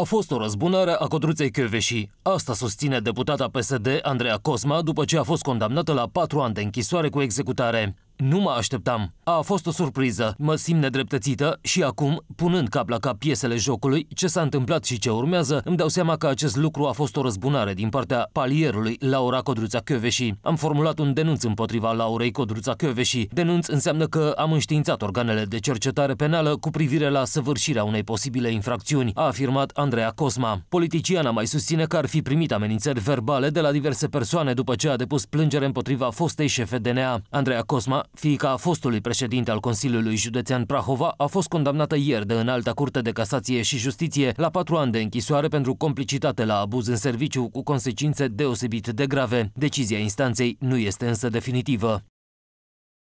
A fost o răzbunare a codruței Căveșii. Asta susține deputata PSD Andreea Cosma după ce a fost condamnată la patru ani de închisoare cu executare. Nu mă așteptam. A fost o surpriză. Mă simt nedreptățită și acum, punând cap la cap piesele jocului, ce s-a întâmplat și ce urmează, îmi dau seama că acest lucru a fost o răzbunare din partea palierului Laura Codruța Căveși. Am formulat un denunț împotriva Laurei Codruța Căveși. Denunț înseamnă că am înștiințat organele de cercetare penală cu privire la săvârșirea unei posibile infracțiuni, a afirmat Andreea Cosma. Politiciana mai susține că ar fi primit amenințări verbale de la diverse persoane după ce a depus plângere împotriva fostei șefe DNA. Andreea Cosma fiica a fostului președinte al Consiliului Județean Prahova, a fost condamnată ieri de înalta curte de casație și justiție la patru ani de închisoare pentru complicitate la abuz în serviciu cu consecințe deosebit de grave. Decizia instanței nu este însă definitivă.